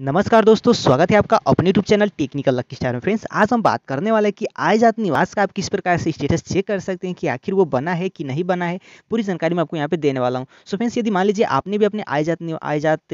नमस्कार दोस्तों स्वागत है आपका अपने YouTube channel technical lucky star में फ्रेंड्स आज हम बात करने वाले हैं कि आय जात निवास का आप किस प्रकार से स्टेटस चेक कर सकते हैं कि आखिर वो बना है कि नहीं बना है पूरी जानकारी मैं आपको यहाँ पे देने वाला हूँ सो फ्रेंड्स यदि मान लीजिए आपने भी अपने आय जात आय जात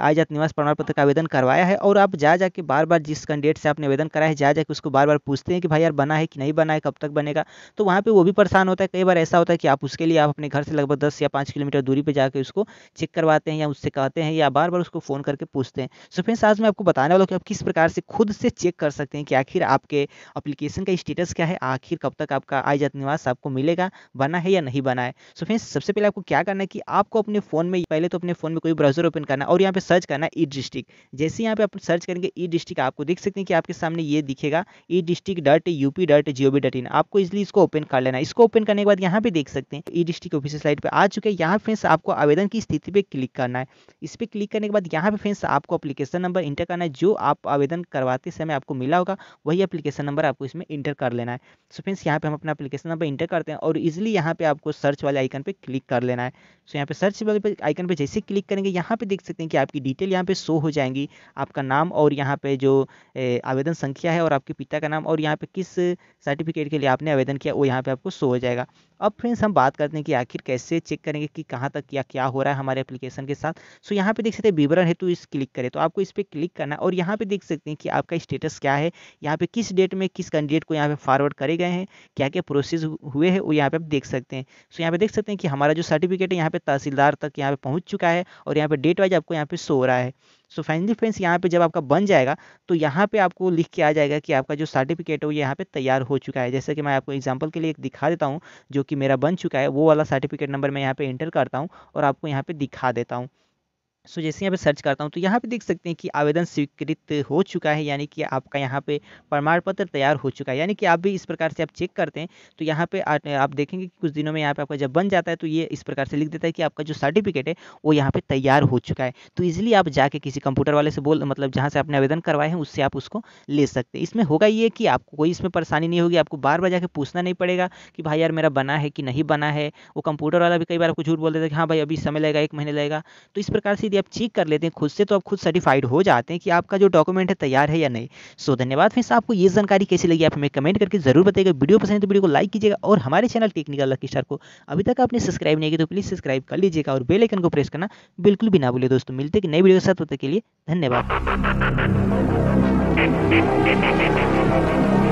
आय जात निवास प्रमाण पत्र का आवेदन करवाया है और आप जा जाके बार बार जिस कैंडिडेट से आपने आवेदन कराया है जा जाके उसको बार बार पूछते हैं कि भाई यार बना है कि नहीं बना है कब तक बनेगा तो वहाँ पर वो भी परेशान होता है कई बार ऐसा होता है कि आप उसके लिए आप अपने घर से लगभग दस या पाँच किलोमीटर दूरी पर जाकर उसको चेक करवाते हैं या उससे कहते हैं या बार बार उसको फ़ोन करके पूछते हैं सो फ्रेंड्स आज मैं आपको बताने वाला हूँ कि आप किस प्रकार से खुद से चेक कर सकते हैं कि आखिर आपके अप्लीकेशन का स्टेटस क्या है आखिर कब तक आपका आय जात निवास आपको मिलेगा बना है या नहीं बना है सो so फ्रेंड्स सबसे पहले आपको क्या करना है कि आपको अपने फोन में पहले तो अपने फोन में कोई ब्राउजर ओपन करना है और यहाँ पे सर्च करना ई डिस्ट्रिक्ट जैसे यहाँ पे आप सर्च करेंगे ई डिस्ट्रिक्ट आपको देख सकते हैं कि आपके सामने ये दिखेगा E district dot U P dot G O V dot in आपको इसलिए इसको ओपन कर लेना इसको ओपन करने के बाद यहाँ पे देख सकते हैं ई डिस्ट्रिक्ट ऑफिस साइट पर आ चुके हैं यहाँ फ्रेंड्स आपको आवेदन की स्थिति पर क्लिक करना है इस पर क्लिक करने के बाद यहाँ पे फ्रेंड्स आपको अपलीकेशन एप्लीकेशन नंबर इंटर करना है जो आप आवेदन करवाते समय आपको मिला होगा वही एप्लीकेशन नंबर आपको इसमें इंटर कर लेना है सो फ्रेंड्स यहाँ पे हम अपना एप्लीकेशन नंबर इंटर करते हैं और इजिली यहाँ पे आपको सर्च वाले आइकन पे क्लिक कर लेना है सो यहाँ पे सर्च वाले आइकन पे जैसे क्लिक करेंगे यहाँ पे देख सकते हैं कि आपकी डिटेल यहाँ पे शो हो जाएंगी आपका नाम और यहाँ पे जो आवेदन संख्या है और आपके पिता का नाम और यहाँ पे किस सर्टिफिकेट के लिए आपने आवेदन किया वो यहाँ पे आपको शो हो जाएगा अब फ्रेंड्स हम बात करते हैं कि आखिर कैसे चेक करेंगे कि कहाँ तक या क्या हो रहा है हमारे एप्लीकेशन के साथ सो यहाँ पे देख सकते हैं विवरण तो इस क्लिक करें तो आप आपको इस पर क्लिक करना है और यहाँ पे देख सकते हैं कि आपका स्टेटस क्या है यहाँ पे किस डेट में किस कैंडिडेट को यहाँ पे फॉरवर्ड करे गए हैं क्या क्या प्रोसेस हुए हैं वो यहाँ पे आप देख सकते हैं सो यहाँ पे देख सकते हैं कि हमारा जो सर्टिफिकेट है यहाँ पे तहसीलदार तक यहाँ पे पहुँच चुका है और यहाँ पे डेट वाइज आपको यहाँ पे सो रहा है सो फाइनली फ्रेंड्स यहाँ पे जब आपका बन जाएगा तो यहाँ पे आपको लिख के आ जाएगा कि आपका जो सर्टिफिकेट है वो यहाँ पे तैयार हो चुका है जैसे कि मैं आपको एग्जांपल के लिए एक दिखा देता हूँ जो कि मेरा बन चुका है वो वाला सर्टिफिकेट नंबर मैं यहाँ पे एंटर करता हूँ और आपको यहाँ पे दिखा देता हूँ सो जैसे यहाँ पे सर्च करता हूँ तो यहाँ पे देख सकते हैं कि आवेदन स्वीकृत हो चुका है यानी कि आपका यहाँ पे प्रमाण पत्र तैयार हो चुका है यानी कि आप भी इस प्रकार से आप चेक करते हैं तो यहाँ पे आप देखेंगे कि कुछ दिनों में यहाँ पे आपका जब बन जाता है तो ये इस प्रकार से लिख देता है कि आपका जो सर्टिफिकेट है वो यहाँ पर तैयार हो चुका है तो ईजिली आप जाके किसी कंप्यूटर वाले से बोल मतलब जहाँ से आपने आवेदन करवाए हैं उससे आप उसको ले सकते हैं इसमें होगा ये कि आपको कोई इसमें परेशानी नहीं होगी आपको बार बार जाकर पूछना नहीं पड़ेगा कि भाई यार मेरा बना है कि नहीं बना है वो कंप्यूटर वाला भी कई बार आपको झूठ बोल देता है कि हाँ भाई अभी समय लगेगा एक महीने लगेगा तो इस प्रकार से यदि आप चेक कर लेते हैं खुद से तो आप खुद सर्टिफाइड हो जाते हैं कि आपका जो डॉक्यूमेंट है तैयार है या नहीं सो धन्यवाद फिर आपको ये जानकारी कैसी लगी आप हमें कमेंट करके जरूर बताएगा वीडियो पसंद है तो वीडियो को लाइक कीजिएगा और हमारे चैनल टेक्निकल लकी स्टार को अभी तक आपने सब्सक्राइब नहीं किया तो प्लीज़ सब्सक्राइब कर लीजिएगा और बेलाइकन को प्रेस करना बिल्कुल भी ना भूलिए दोस्तों मिलते हैं नई वीडियो के साथ होते के लिए धन्यवाद